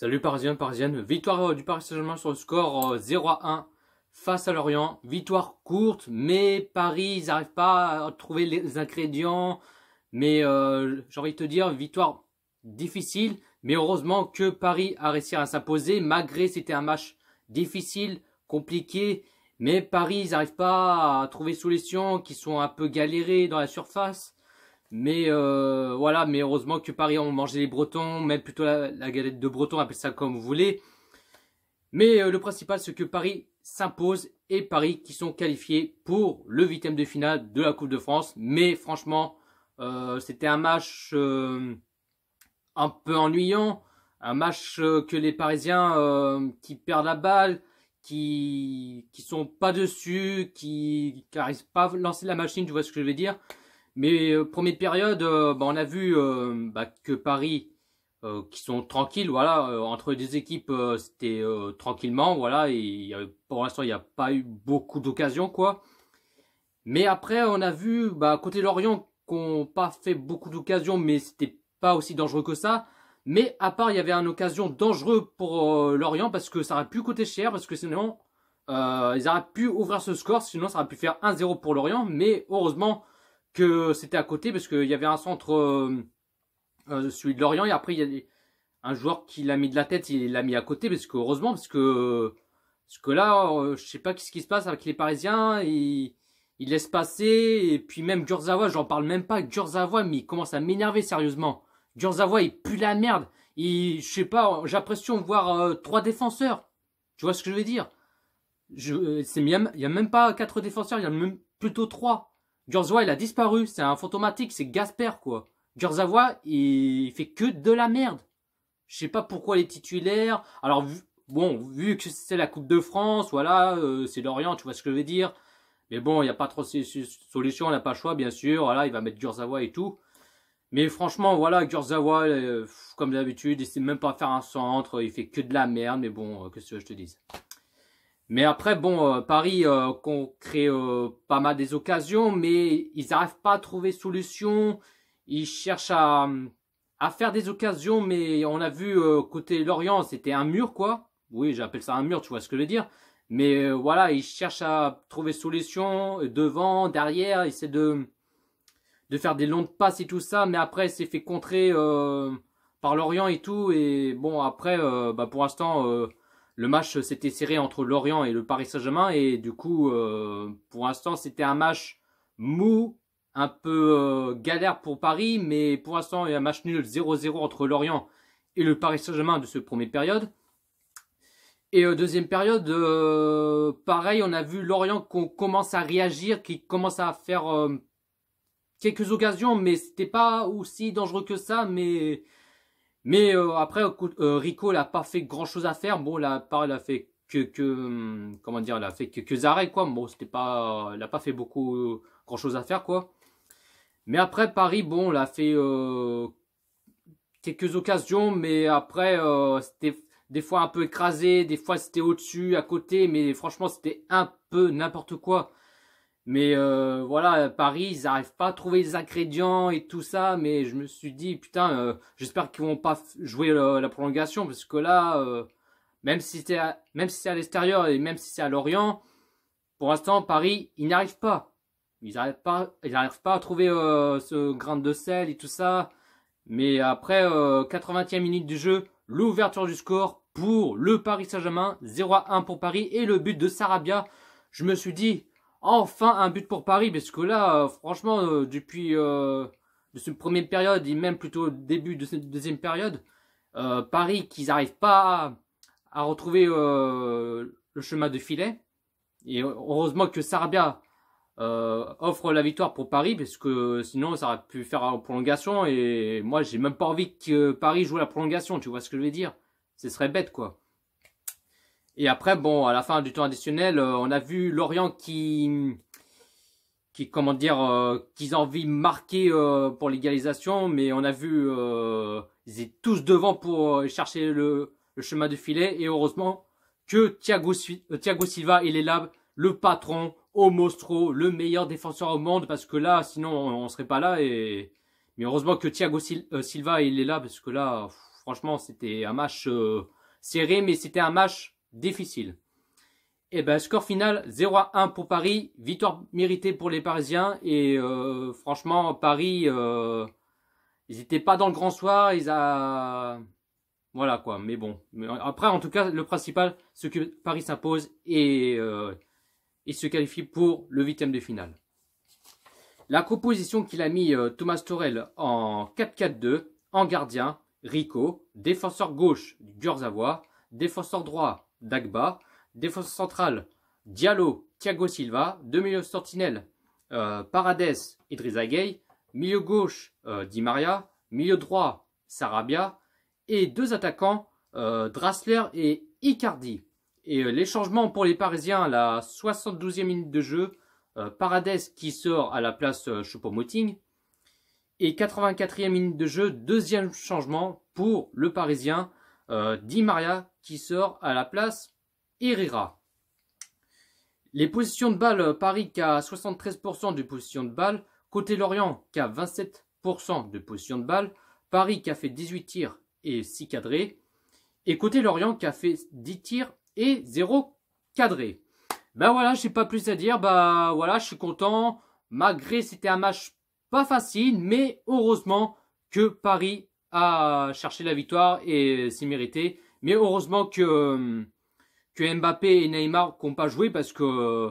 Salut Parisien, Parisienne. Victoire euh, du Paris Saint-Germain sur le score 0 euh, à 1 face à Lorient. Victoire courte, mais Paris, n'arrive pas à trouver les ingrédients. Mais euh, j'ai envie de te dire, victoire difficile. Mais heureusement que Paris a réussi à s'imposer, malgré c'était un match difficile, compliqué. Mais Paris, n'arrive pas à trouver solutions qui sont un peu galérés dans la surface. Mais euh, voilà, mais heureusement que Paris ont mangé les Bretons, même plutôt la, galette de Breton, appelez ça comme vous voulez. Mais euh, le principal, c'est que Paris s'impose et Paris qui sont qualifiés pour le huitième de finale de la Coupe de France. Mais franchement, euh, c'était un match un peu ennuyant, un match que les Parisiens qui perdent la balle, qui qui sont pas dessus, qui n'arrivent pas à lancer la machine, tu vois ce que je veux dire. Mais euh, première période, euh, bah, on a vu euh, bah, que Paris, qui sont tranquilles, voilà, entre des équipes, c'était tranquillement, voilà, et pour l'instant, il n'y a pas eu beaucoup d'occasions, quoi. Mais après, on a vu, bah, côté Lorient, qu'on n'a pas fait beaucoup d'occasions, mais c'était pas aussi dangereux que ça. Mais à part, il y avait une occasion dangereuse pour Lorient parce que ça aurait pu coûter cher, parce que sinon, ils auraient pu ouvrir ce score, sinon ça aurait pu faire 1-0 pour Lorient. Mais heureusement, que c'était à côté parce qu'il y avait un centre, euh, euh, celui de Lorient, et après il y a un joueur qui l'a mis de la tête, il l'a mis à côté parce que heureusement, parce que, parce que là, euh, je sais pas ce qui se passe avec les Parisiens, il il laisse passer, et puis même Gurzawa, j'en parle même pas, durzawa mais il commence à m'énerver sérieusement. Gurzawa, il pue la merde. Il, je sais pas, j'ai l'impression de voir trois défenseurs. Tu vois ce que je veux dire je, c'est, il, il y a même pas quatre défenseurs, il y a même plutôt trois. Gurzawa, il a disparu. C'est un fantomatique, c'est Gasper, quoi. Gurzawa, il fait que de la merde. Je sais pas pourquoi les titulaires. Alors, bon, vu que c'est la Coupe de France, voilà, euh, c'est l'Orient, tu vois ce que je veux dire. Mais bon, il n'y a pas trop de solutions, on n'a pas le choix, bien sûr. Voilà, il va mettre Gurzawa et tout. Mais franchement, voilà, Gurzawa, euh, comme d'habitude, il sait même pas faire un centre, il fait que de la merde, mais bon, euh, quest que ce que je te dise. Mais après, bon, euh, Paris euh, qu'on crée euh, pas mal des occasions, mais ils n'arrivent pas à trouver solution. Ils cherchent à, à faire des occasions, mais on a vu côté Lorient, c'était un mur, quoi. Oui, j'appelle ça un mur, tu vois ce que je veux dire. Mais voilà, ils cherchent à trouver solution devant, derrière, Ils essaient de, de faire des longues passes et tout ça, mais après c'est fait contrer par Lorient et tout. Et bon, après, bah, pour l'instant, le match s'était serré entre Lorient et le Paris Saint-Germain et du coup, euh, pour l'instant, c'était un match mou, un peu euh, galère pour Paris, mais pour l'instant, il y a un match nul 0-0 entre Lorient et le Paris Saint-Germain de ce premier période. Et euh, deuxième période, pareil, on a vu Lorient qu'on commence à réagir, qui commence à faire quelques occasions, mais c'était pas aussi dangereux que ça, mais mais euh, après, euh, euh, Rico, il n'a pas fait grand chose à faire. Bon, a fait que, que, hum, comment dire, il a fait quelques arrêts, quoi. Bon, c'était pas, il n'a pas fait beaucoup grand chose à faire, quoi. Mais après, Paris, bon, il a fait quelques occasions, mais après, c'était des fois un peu écrasé, des fois c'était au-dessus, à côté, mais franchement, c'était un peu n'importe quoi. Mais euh, voilà, Paris, ils n'arrivent pas à trouver les ingrédients et tout ça. Mais je me suis dit, putain, euh, j'espère qu'ils vont pas jouer la, prolongation. Parce que là, euh, même si c'est à, si à l'extérieur et même si c'est à Lorient, pour l'instant, Paris, ils n'arrivent pas. Ils n'arrivent pas, ils pas à trouver ce grain de sel et tout ça. Mais après 80e minute du jeu, l'ouverture du score pour le Paris Saint-Germain, 0 à 1 pour Paris et le but de Sarabia. Je me suis dit, enfin un but pour Paris, parce que là, euh, franchement, euh, depuis euh, de cette première période et même plutôt début de cette deuxième période, Paris qui n'arrive pas à, retrouver le chemin de filet. Et heureusement que Sarabia offre la victoire pour Paris parce que sinon ça aurait pu faire en prolongation et moi j'ai même pas envie que Paris joue la prolongation, tu vois ce que je veux dire Ce serait bête quoi. Et après, bon, à la fin du temps additionnel, euh, on a vu Lorient qui, qui comment dire, euh, qu'ils ont envie marquer euh, pour l'égalisation, mais on a vu ils étaient tous devant pour chercher le, chemin de filet. Et heureusement que Thiago, Thiago Silva, il est là, le patron, au Mostro, le meilleur défenseur au monde, parce que là, sinon, on, serait pas là. Et mais heureusement que Thiago Silva, il est là, parce que là, franchement, c'était un match serré, mais c'était un match difficile. Et eh ben score final 0 à 1 pour Paris, victoire méritée pour les Parisiens et euh, franchement Paris euh, ils n'étaient pas dans le grand soir, ils a voilà quoi, mais bon, après en tout cas le principal c'est que Paris s'impose et euh, il se qualifie pour le huitième de finale. La composition qu'il a mis Thomas Torel en 4-4-2, en gardien, Rico, défenseur gauche, Guersavoir, défenseur droit, Dagba. Défense centrale, Diallo, Thiago Silva. Deux milieux sentinelles, euh, Paradès, Idrissa Gueye. Milieu gauche, euh, Di Maria. Milieu droit, Sarabia. Et deux attaquants, euh, et Icardi. Et euh, les changements pour les Parisiens la 72e minute de jeu, Paradès qui sort à la place Choupo-Moting. Et 84e minute de jeu, deuxième changement pour le Parisien, dit euh, Di Maria qui sort à la place Herrera. Les positions de balle, euh, Paris qui a 73% de position de balle, côté Lorient qui a 27% de position de balle, Paris qui a fait 18 tirs et 6 cadrés, et côté Lorient qui a fait 10 tirs et 0 cadrés. Ben voilà, je n'ai pas plus à dire, ben voilà, je suis content, malgré c'était un match pas facile, mais heureusement que Paris à chercher la victoire et c'est mérité. Mais heureusement que, que Mbappé et Neymar n'ont pas joué parce que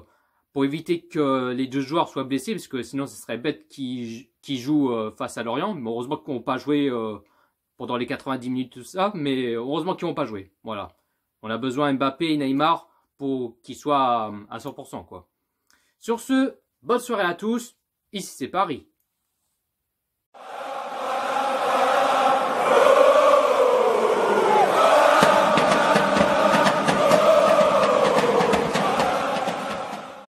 pour éviter que les deux joueurs soient blessés, parce que sinon ce serait bête qu'ils jouent euh, face à Lorient. Mais heureusement qu'ils n'ont pas joué euh, pendant les 90 minutes, tout ça. Mais heureusement qu'ils n'ont pas joué. Voilà. On a besoin Mbappé et Neymar pour qu'ils soient euh, à 100%. Quoi. Sur ce, bonne soirée à tous. Ici c'est Paris.